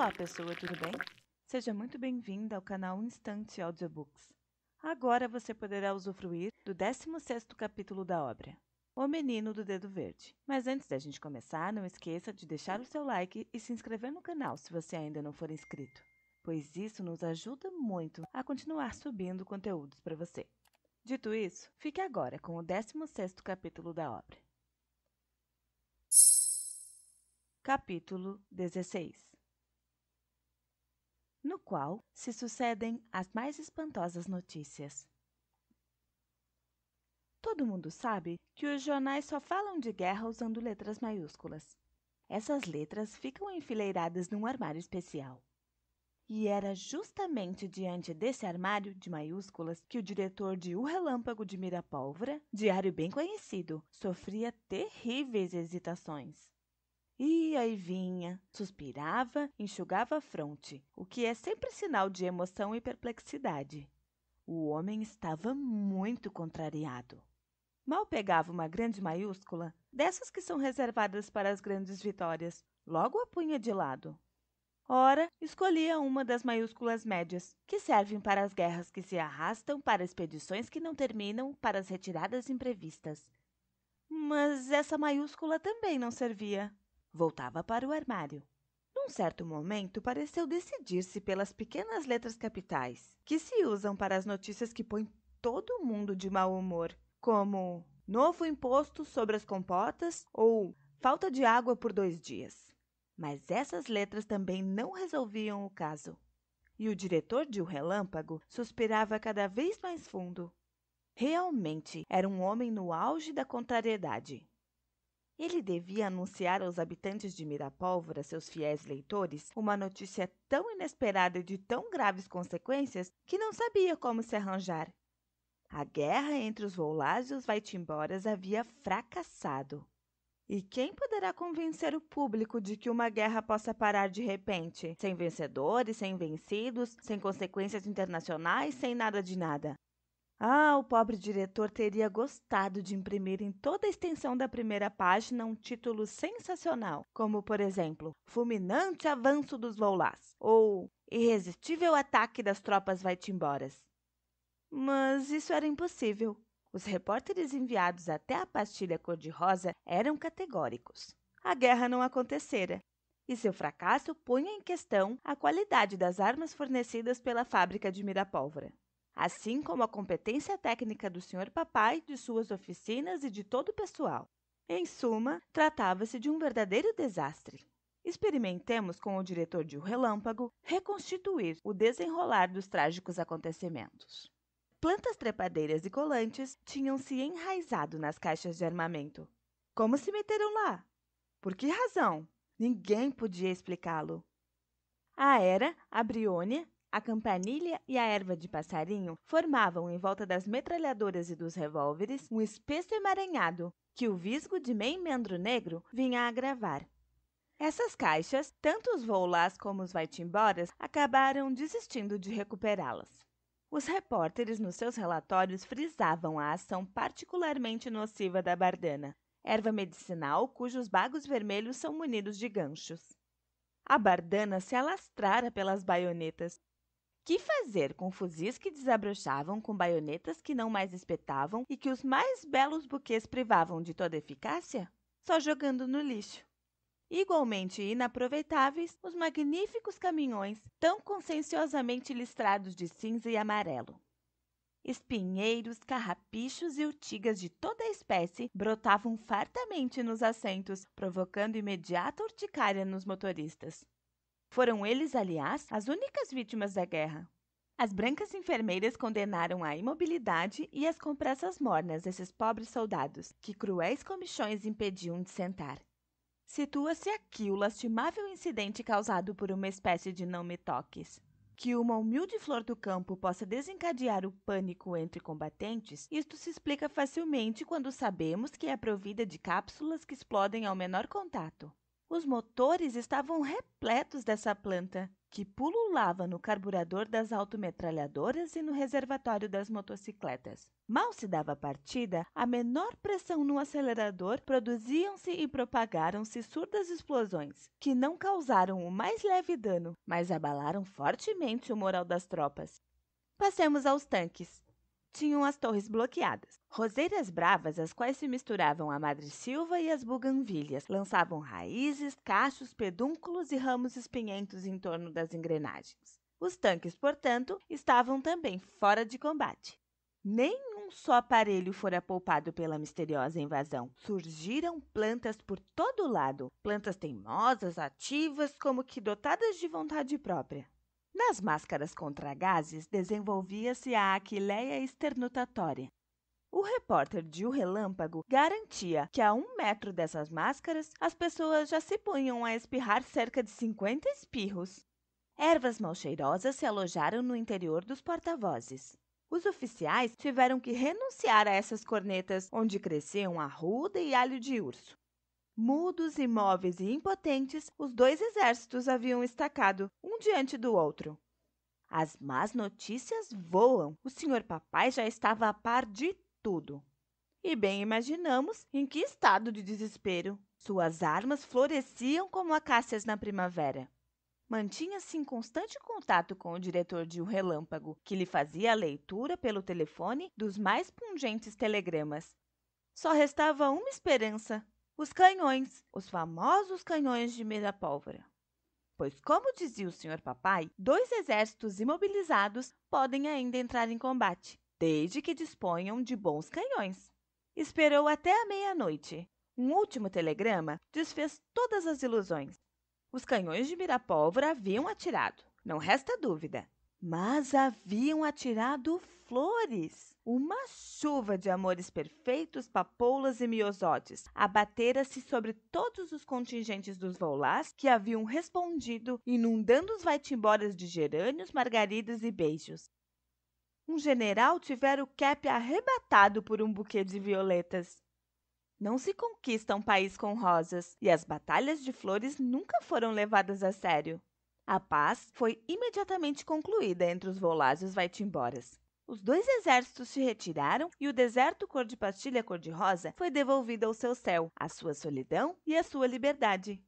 Olá, pessoa, tudo bem? Seja muito bem-vinda ao canal Instante Audiobooks. Agora você poderá usufruir do 16º capítulo da obra, O Menino do Dedo Verde. Mas antes da gente começar, não esqueça de deixar o seu like e se inscrever no canal se você ainda não for inscrito, pois isso nos ajuda muito a continuar subindo conteúdos para você. Dito isso, fique agora com o 16º capítulo da obra. Capítulo 16 no qual se sucedem as mais espantosas notícias. Todo mundo sabe que os jornais só falam de guerra usando letras maiúsculas. Essas letras ficam enfileiradas num armário especial. E era justamente diante desse armário de maiúsculas que o diretor de O Relâmpago de Mirapólvora, diário bem conhecido, sofria terríveis hesitações ia E vinha, suspirava, enxugava a fronte, o que é sempre sinal de emoção e perplexidade. O homem estava muito contrariado. Mal pegava uma grande maiúscula, dessas que são reservadas para as grandes vitórias, logo a punha de lado. Ora, escolhia uma das maiúsculas médias, que servem para as guerras que se arrastam, para expedições que não terminam, para as retiradas imprevistas. Mas essa maiúscula também não servia. Voltava para o armário. Num certo momento, pareceu decidir-se pelas pequenas letras capitais, que se usam para as notícias que põem todo mundo de mau humor, como novo imposto sobre as compotas ou falta de água por dois dias. Mas essas letras também não resolviam o caso. E o diretor de O Relâmpago suspirava cada vez mais fundo. Realmente era um homem no auge da contrariedade. Ele devia anunciar aos habitantes de Mirapólvora, seus fiéis leitores, uma notícia tão inesperada e de tão graves consequências que não sabia como se arranjar. A guerra entre os Voulás e os Vaitimboras havia fracassado. E quem poderá convencer o público de que uma guerra possa parar de repente, sem vencedores, sem vencidos, sem consequências internacionais, sem nada de nada? Ah, o pobre diretor teria gostado de imprimir em toda a extensão da primeira página um título sensacional, como, por exemplo, Fulminante Avanço dos Loulás ou Irresistível Ataque das Tropas Vai-Timboras. Mas isso era impossível. Os repórteres enviados até a pastilha cor-de-rosa eram categóricos. A guerra não acontecera, e seu fracasso punha em questão a qualidade das armas fornecidas pela fábrica de Mirapólvora assim como a competência técnica do senhor Papai, de suas oficinas e de todo o pessoal. Em suma, tratava-se de um verdadeiro desastre. Experimentemos com o diretor de O Relâmpago reconstituir o desenrolar dos trágicos acontecimentos. Plantas trepadeiras e colantes tinham se enraizado nas caixas de armamento. Como se meteram lá? Por que razão? Ninguém podia explicá-lo. A era? a Briônia a campanilha e a erva de passarinho formavam em volta das metralhadoras e dos revólveres um espesso emaranhado que o visgo de meio negro vinha agravar. Essas caixas, tanto os voulás como os vai-timboras, acabaram desistindo de recuperá-las. Os repórteres, nos seus relatórios, frisavam a ação particularmente nociva da bardana, erva medicinal cujos bagos vermelhos são munidos de ganchos. A bardana se alastrara pelas baionetas, que fazer com fuzis que desabrochavam, com baionetas que não mais espetavam e que os mais belos buquês privavam de toda eficácia? Só jogando no lixo. Igualmente inaproveitáveis, os magníficos caminhões, tão conscienciosamente listrados de cinza e amarelo. Espinheiros, carrapichos e urtigas de toda a espécie brotavam fartamente nos assentos, provocando imediata urticária nos motoristas. Foram eles, aliás, as únicas vítimas da guerra. As brancas enfermeiras condenaram à imobilidade e às compressas mornas esses pobres soldados, que cruéis comichões impediam de sentar. Situa-se aqui o lastimável incidente causado por uma espécie de não me toques. Que uma humilde flor do campo possa desencadear o pânico entre combatentes, isto se explica facilmente quando sabemos que é provida de cápsulas que explodem ao menor contato. Os motores estavam repletos dessa planta, que pululava no carburador das autometralhadoras e no reservatório das motocicletas. Mal se dava partida, a menor pressão no acelerador produziam-se e propagaram-se surdas explosões, que não causaram o mais leve dano, mas abalaram fortemente o moral das tropas. Passemos aos tanques tinham as torres bloqueadas. Roseiras bravas, as quais se misturavam a madressilva e as buganvilhas, lançavam raízes, cachos, pedúnculos e ramos espinhentos em torno das engrenagens. Os tanques, portanto, estavam também fora de combate. Nenhum só aparelho fora poupado pela misteriosa invasão. Surgiram plantas por todo lado, plantas teimosas, ativas, como que dotadas de vontade própria. Nas máscaras contra gases desenvolvia-se a aquileia esternutatória. O repórter de O Relâmpago garantia que a um metro dessas máscaras as pessoas já se punham a espirrar cerca de 50 espirros. Ervas mal cheirosas se alojaram no interior dos porta-vozes. Os oficiais tiveram que renunciar a essas cornetas, onde cresciam arruda e alho de urso. Mudos, imóveis e impotentes, os dois exércitos haviam estacado, um diante do outro. As más notícias voam. O senhor papai já estava a par de tudo. E bem imaginamos em que estado de desespero. Suas armas floresciam como acácias na primavera. Mantinha-se em constante contato com o diretor de O Relâmpago, que lhe fazia a leitura pelo telefone dos mais pungentes telegramas. Só restava uma esperança: os canhões, os famosos canhões de mira pólvora. Pois, como dizia o senhor papai, dois exércitos imobilizados podem ainda entrar em combate, desde que disponham de bons canhões. Esperou até a meia-noite. Um último telegrama desfez todas as ilusões. Os canhões de Mirapólvora haviam atirado, não resta dúvida mas haviam atirado flores. Uma chuva de amores perfeitos, papoulas e miosótis abatera-se sobre todos os contingentes dos voulás que haviam respondido, inundando os vai de gerânios, margaridas e beijos. Um general tivera o cap arrebatado por um buquê de violetas. Não se conquista um país com rosas, e as batalhas de flores nunca foram levadas a sério. A paz foi imediatamente concluída entre os volágeos vai-te-emboras. Os dois exércitos se retiraram e o deserto cor de pastilha cor-de-rosa foi devolvido ao seu céu, à sua solidão e à sua liberdade.